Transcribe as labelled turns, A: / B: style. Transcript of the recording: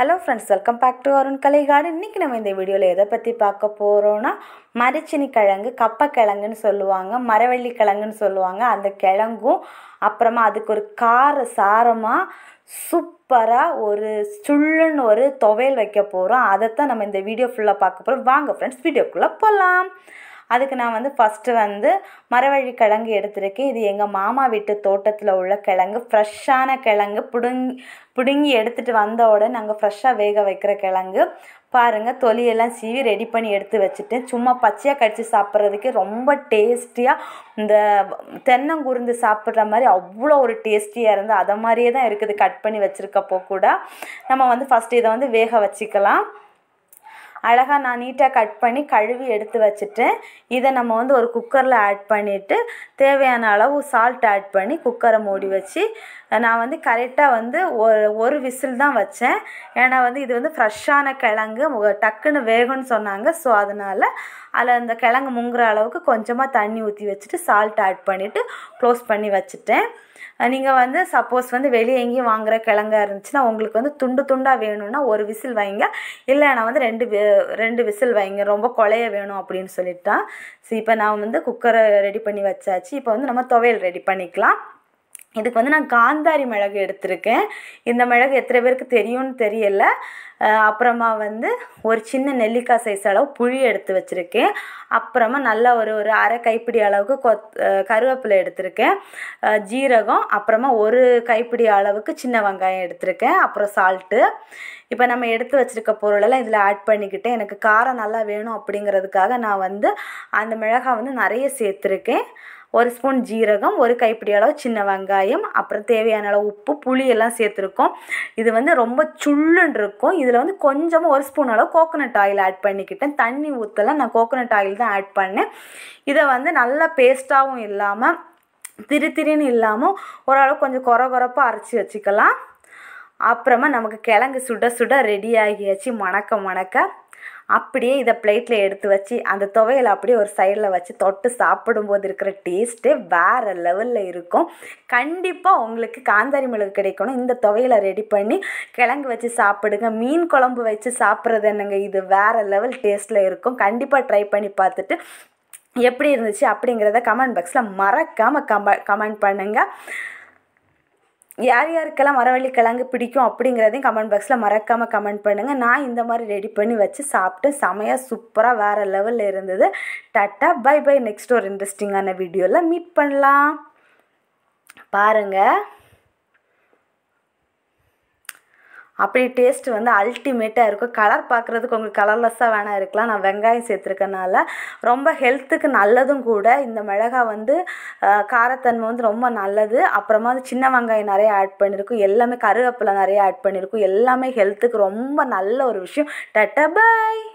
A: hello friends welcome back to Arun Kalaikadu இன்றைக்கி நம்ம இந்த வீடியோவில் எதை பற்றி பார்க்க போகிறோன்னா மரச்சினி கிழங்கு கப்பக்கிழங்குன்னு சொல்லுவாங்க மரவள்ளி கிழங்குன்னு சொல்லுவாங்க அந்த கிழங்கும் அப்புறமா அதுக்கு ஒரு கார சாரமாக சூப்பராக ஒரு சுள்ளுன்னு ஒரு துவையல் வைக்க போகிறோம் அதைத்தான் நம்ம இந்த வீடியோ ஃபுல்லாக பார்க்க போகிறோம் வாங்க ஃப்ரெண்ட்ஸ் வீடியோக்குள்ளே போகலாம் அதுக்கு நான் வந்து ஃபஸ்ட்டு வந்து மரவழி கிழங்கு எடுத்திருக்கேன் இது எங்கள் மாமா வீட்டு தோட்டத்தில் உள்ள கிழங்கு ஃப்ரெஷ்ஷான கிழங்கு புடுங் பிடுங்கி எடுத்துகிட்டு வந்த உடனே நாங்கள் ஃப்ரெஷ்ஷாக வேக வைக்கிற கிழங்கு பாருங்கள் தொலியெல்லாம் சீவி ரெடி பண்ணி எடுத்து வச்சுட்டு சும்மா பச்சையாக கடிச்சு சாப்பிட்றதுக்கு ரொம்ப டேஸ்டியாக இந்த தென்னங்குருந்து சாப்பிட்ற மாதிரி அவ்வளோ ஒரு டேஸ்டியாக இருந்து அதை மாதிரியே தான் இருக்குது கட் பண்ணி வச்சுருக்கப்போ கூட நம்ம வந்து ஃபஸ்ட்டு இதை வந்து வேக வச்சுக்கலாம் அழகாக நான் நீட்டாக கட் பண்ணி கழுவி எடுத்து வச்சுட்டேன் இதை நம்ம வந்து ஒரு குக்கரில் ஆட் பண்ணிவிட்டு தேவையான அளவு சால்ட் ஆட் பண்ணி குக்கரை மூடி வச்சு நான் வந்து கரெக்டாக வந்து ஒரு ஒரு விசில் தான் வச்சேன் ஏன்னா வந்து இது வந்து ஃப்ரெஷ்ஷான கிழங்கு டக்குன்னு வேகும்னு சொன்னாங்க ஸோ அதனால் அதில் அந்த கிழங்கு முங்குற அளவுக்கு கொஞ்சமாக தண்ணி ஊற்றி வச்சுட்டு சால்ட் ஆட் பண்ணிவிட்டு க்ளோஸ் பண்ணி வச்சுட்டேன் நீங்கள் வந்து சப்போஸ் வந்து வெளியே எங்கேயும் வாங்குகிற கிழங்கா இருந்துச்சுன்னா உங்களுக்கு வந்து துண்டு துண்டாக வேணும்னா ஒரு விசில் வைங்க இல்லை நான் வந்து ரெண்டு ரெண்டு விசில் வைங்க ரொம்ப குழைய வேணும் அப்படின்னு சொல்லிட்டான் ஸோ இப்போ நான் வந்து குக்கரை ரெடி பண்ணி வச்சாச்சு இப்போ வந்து நம்ம துவையல் ரெடி பண்ணிக்கலாம் இதுக்கு வந்து நான் காந்தாரி மிளகு எடுத்திருக்கேன் இந்த மிளகு எத்தனை பேருக்கு தெரியும்னு தெரியல அப்புறமா வந்து ஒரு சின்ன நெல்லிக்காய் சைஸ் அளவு புளி எடுத்து வச்சுருக்கேன் அப்புறமா நல்லா ஒரு ஒரு அரை கைப்பிடி அளவுக்கு கொத் கருவேப்பிலை எடுத்திருக்கேன் ஜீரகம் அப்புறமா ஒரு கைப்பிடி அளவுக்கு சின்ன வெங்காயம் எடுத்திருக்கேன் அப்புறம் சால்ட்டு இப்போ நம்ம எடுத்து வச்சுருக்க பொருளெல்லாம் இதில் ஆட் பண்ணிக்கிட்டு எனக்கு காரம் நல்லா வேணும் அப்படிங்கிறதுக்காக நான் வந்து அந்த மிளகாய் வந்து நிறைய சேர்த்துருக்கேன் ஒரு ஸ்பூன் ஜீரகம் ஒரு கைப்பிடி அளவு சின்ன வெங்காயம் அப்புறம் தேவையான அளவு உப்பு புளி எல்லாம் சேர்த்துருக்கோம் இது வந்து ரொம்ப சுள்ளுன்னு இருக்கும் இதில் வந்து கொஞ்சமாக ஒரு ஸ்பூன் அளவு கோகோனட் ஆயில் ஆட் பண்ணிக்கிட்டேன் தண்ணி ஊற்றலாம் நான் கோகோனட் ஆயில் தான் ஆட் பண்ணேன் இதை வந்து நல்லா பேஸ்ட்டாகவும் இல்லாமல் திரு திரின்னு இல்லாமல் ஓரளவு கொஞ்சம் குற குறப்பாக அரைச்சி வச்சுக்கலாம் அப்புறமா நமக்கு கிழங்கு சுட சுட ரெடி ஆகியாச்சு மணக்க மணக்க அப்படியே இதை பிளேட்டில் எடுத்து வச்சு அந்த துவையலை அப்படியே ஒரு சைடில் வச்சு தொட்டு சாப்பிடும்போது இருக்கிற டேஸ்ட்டு வேறு லெவலில் இருக்கும் கண்டிப்பாக உங்களுக்கு காந்தாரி மிளகு கிடைக்கணும் இந்த துவையலை ரெடி பண்ணி கிழங்கு வச்சு சாப்பிடுங்க மீன் குழம்பு வச்சு சாப்பிட்றது என்னங்க இது வேறு லெவல் டேஸ்ட்டில் இருக்கும் கண்டிப்பாக ட்ரை பண்ணி பார்த்துட்டு எப்படி இருந்துச்சு அப்படிங்கிறத கமெண்ட் பாக்ஸில் மறக்காமல் கம கமெண்ட் பண்ணுங்கள் யார் யாருக்கெல்லாம் மரவள்ளி கிழங்கு பிடிக்கும் அப்படிங்கிறதையும் கமெண்ட் பாக்ஸில் மறக்காமல் கமெண்ட் பண்ணுங்கள் நான் இந்த மாதிரி ரெடி பண்ணி வச்சு சாப்பிட்டு செமையாக சூப்பராக வேறு லெவலில் இருந்தது டாட்டா பை பை நெக்ஸ்ட் ஒரு இன்ட்ரெஸ்டிங்கான வீடியோவில் மீட் பண்ணலாம் பாருங்கள் அப்படி டேஸ்ட்டு வந்து அல்டிமேட்டாக இருக்கும் கலர் பார்க்குறதுக்கு உங்களுக்கு கலர்லெஸ்ஸாக வேணால் இருக்கலாம் நான் வெங்காயம் சேர்த்துருக்கனால ரொம்ப ஹெல்த்துக்கு நல்லதும் கூட இந்த மிளகாய் வந்து காரத்தன்மை வந்து ரொம்ப நல்லது அப்புறமா வந்து சின்ன வெங்காயம் நிறைய ஆட் பண்ணியிருக்கும் எல்லாமே கருவேப்பிலை நிறைய ஆட் பண்ணியிருக்கும் எல்லாமே ஹெல்த்துக்கு ரொம்ப நல்ல ஒரு விஷயம் டட்ட பாய்